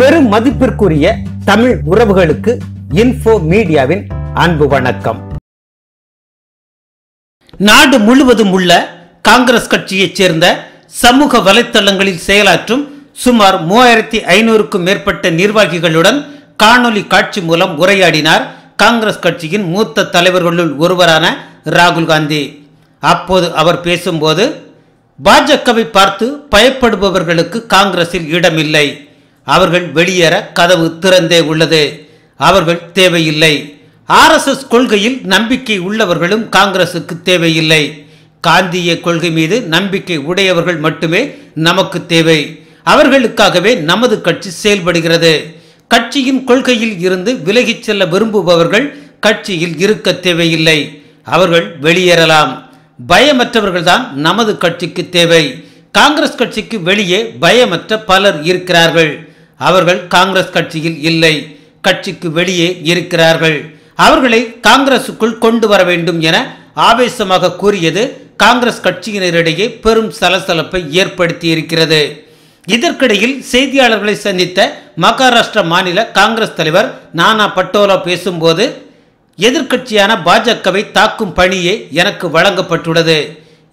பெரும் மதிப்பிற்குரிய தமிழ் உறவுகளுக்கு இன்ஃபோ மீடியாவின் அன்பு வணக்கம் நாடு முழுவதும் உள்ள காங்கிரஸ் கட்சியைச் சேர்ந்த சமூக வலைத்தளங்களில் செயலாற்றும் சுமார் மூவாயிரத்தி ஐநூறுக்கும் மேற்பட்ட நிர்வாகிகளுடன் காணொலி காட்சி மூலம் உரையாடினார் காங்கிரஸ் கட்சியின் மூத்த தலைவர்களுள் ஒருவரான ராகுல் காந்தி அப்போது அவர் பேசும்போது பாஜகவை பார்த்து பயப்படுபவர்களுக்கு காங்கிரஸில் இடமில்லை அவர்கள் வெளியேற கதவு திறந்தே உள்ளது அவர்கள் தேவையில்லை ஆர்எஸ்எஸ் கொள்கையில் நம்பிக்கை உள்ளவர்களும் காங்கிரசுக்கு தேவையில்லை காந்திய கொள்கை மீது நம்பிக்கை உடையவர்கள் மட்டுமே நமக்கு தேவை அவர்களுக்காகவே நமது கட்சி செயல்படுகிறது கட்சியின் கொள்கையில் இருந்து விலகிச் செல்ல விரும்புபவர்கள் கட்சியில் இருக்க தேவையில்லை அவர்கள் வெளியேறலாம் பயமற்றவர்கள்தான் நமது கட்சிக்கு தேவை காங்கிரஸ் கட்சிக்கு வெளியே பயமற்ற பலர் இருக்கிறார்கள் அவர்கள் காங்கிரஸ் கட்சியில் இல்லை கட்சிக்கு வெளியே இருக்கிறார்கள் அவர்களை காங்கிரசுக்குள் கொண்டு வர வேண்டும் என ஆவேசமாக கூறியது காங்கிரஸ் கட்சியினரிடையே பெரும் சலசலப்பை ஏற்படுத்தி இருக்கிறது இதற்கிடையில் செய்தியாளர்களை சந்தித்த மகாராஷ்டிர மாநில காங்கிரஸ் தலைவர் நானா பட்டோலா பேசும்போது எதிர்க்கட்சியான பாஜகவை தாக்கும் பணியே எனக்கு வழங்கப்பட்டுள்ளது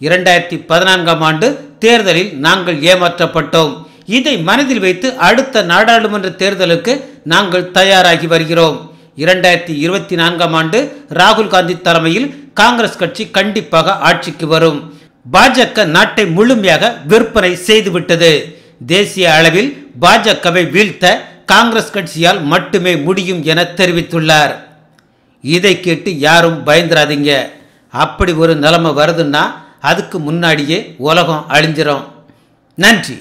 இரண்டாயிரத்தி பதினான்காம் ஆண்டு தேர்தலில் நாங்கள் ஏமாற்றப்பட்டோம் இதை மனதில் வைத்து அடுத்த நாடாளுமன்ற தேர்தலுக்கு நாங்கள் தயாராகி வருகிறோம் இரண்டாயிரத்தி இருபத்தி நான்காம் ஆண்டு ராகுல் காந்தி தலைமையில் காங்கிரஸ் கட்சி கண்டிப்பாக ஆட்சிக்கு வரும் பாஜக நாட்டை முழுமையாக விற்பனை செய்துவிட்டது தேசிய அளவில் பாஜகவை வீழ்த்த காங்கிரஸ் கட்சியால் மட்டுமே முடியும் என தெரிவித்துள்ளார் இதை கேட்டு யாரும் பயந்துராதிங்க அப்படி ஒரு நிலைமை வருதுன்னா அதுக்கு முன்னாடியே உலகம் அழிஞ்சிரும் நன்றி